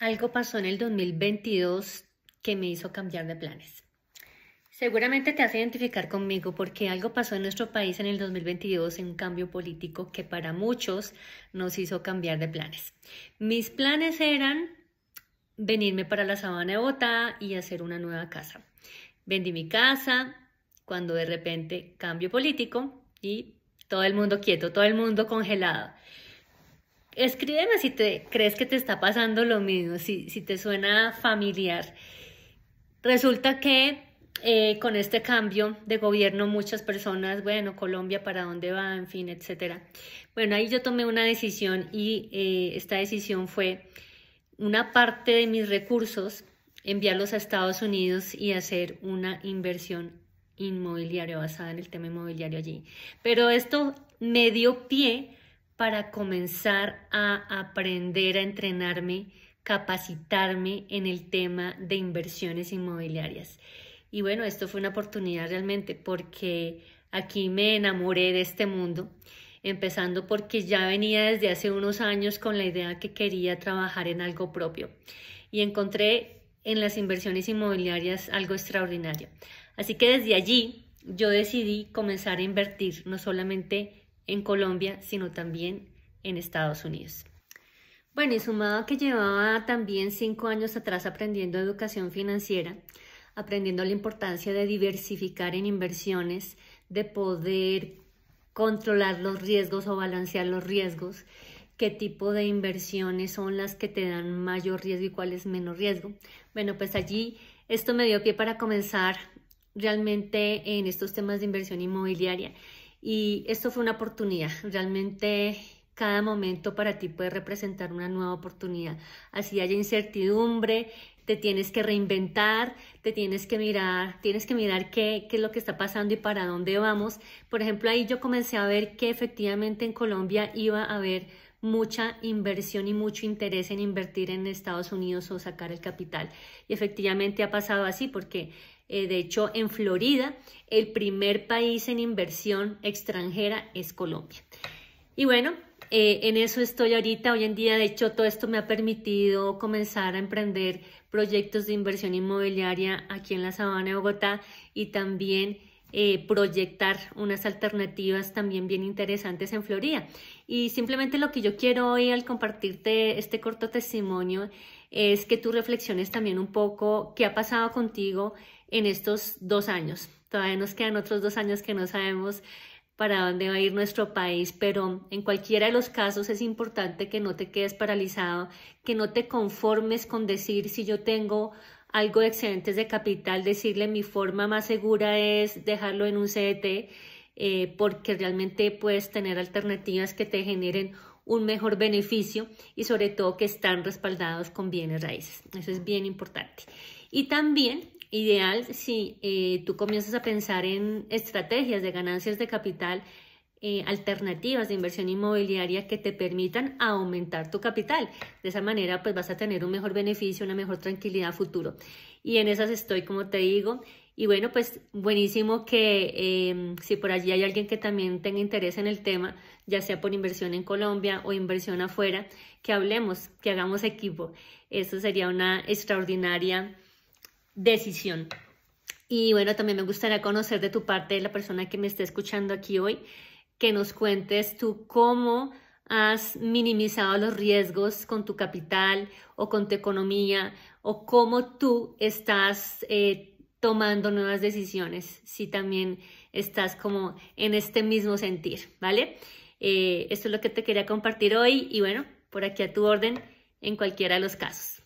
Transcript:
Algo pasó en el 2022 que me hizo cambiar de planes. Seguramente te hace identificar conmigo porque algo pasó en nuestro país en el 2022 en un cambio político que para muchos nos hizo cambiar de planes. Mis planes eran venirme para la sabana de Bogotá y hacer una nueva casa. Vendí mi casa cuando de repente cambio político y todo el mundo quieto, todo el mundo congelado escríbeme si te crees que te está pasando lo mismo, si, si te suena familiar. Resulta que eh, con este cambio de gobierno muchas personas, bueno, Colombia, ¿para dónde va? En fin, etcétera. Bueno, ahí yo tomé una decisión y eh, esta decisión fue una parte de mis recursos enviarlos a Estados Unidos y hacer una inversión inmobiliaria basada en el tema inmobiliario allí. Pero esto me dio pie para comenzar a aprender a entrenarme, capacitarme en el tema de inversiones inmobiliarias. Y bueno, esto fue una oportunidad realmente porque aquí me enamoré de este mundo, empezando porque ya venía desde hace unos años con la idea que quería trabajar en algo propio y encontré en las inversiones inmobiliarias algo extraordinario. Así que desde allí yo decidí comenzar a invertir no solamente en Colombia, sino también en Estados Unidos. Bueno, y sumado a que llevaba también cinco años atrás aprendiendo educación financiera, aprendiendo la importancia de diversificar en inversiones, de poder controlar los riesgos o balancear los riesgos, qué tipo de inversiones son las que te dan mayor riesgo y cuáles menos riesgo. Bueno, pues allí esto me dio pie para comenzar realmente en estos temas de inversión inmobiliaria y esto fue una oportunidad. Realmente cada momento para ti puede representar una nueva oportunidad. Así haya incertidumbre, te tienes que reinventar, te tienes que mirar, tienes que mirar qué, qué, es lo que está pasando y para dónde vamos. Por ejemplo, ahí yo comencé a ver que efectivamente en Colombia iba a haber mucha inversión y mucho interés en invertir en Estados Unidos o sacar el capital. Y efectivamente ha pasado así porque, eh, de hecho, en Florida el primer país en inversión extranjera es Colombia. Y bueno, eh, en eso estoy ahorita. Hoy en día, de hecho, todo esto me ha permitido comenzar a emprender proyectos de inversión inmobiliaria aquí en la Sabana de Bogotá y también eh, proyectar unas alternativas también bien interesantes en Florida. Y simplemente lo que yo quiero hoy al compartirte este corto testimonio es que tú reflexiones también un poco qué ha pasado contigo en estos dos años. Todavía nos quedan otros dos años que no sabemos para dónde va a ir nuestro país, pero en cualquiera de los casos es importante que no te quedes paralizado, que no te conformes con decir si yo tengo algo de excedentes de capital, decirle mi forma más segura es dejarlo en un CDT, eh, porque realmente puedes tener alternativas que te generen un mejor beneficio y sobre todo que están respaldados con bienes raíces. Eso es bien importante. Y también ideal si eh, tú comienzas a pensar en estrategias de ganancias de capital eh, alternativas de inversión inmobiliaria que te permitan aumentar tu capital. De esa manera, pues vas a tener un mejor beneficio, una mejor tranquilidad futuro. Y en esas estoy, como te digo. Y bueno, pues buenísimo que em, si por allí hay alguien que también tenga interés en el tema, ya sea por inversión en Colombia o inversión afuera, que hablemos, que hagamos equipo. Eso sería una extraordinaria decisión. Y bueno, también me gustaría conocer de tu parte, la persona que me está escuchando aquí hoy, que nos cuentes tú cómo has minimizado los riesgos con tu capital o con tu economía o cómo tú estás eh, tomando nuevas decisiones si también estás como en este mismo sentir, ¿vale? Eh, esto es lo que te quería compartir hoy y bueno, por aquí a tu orden en cualquiera de los casos.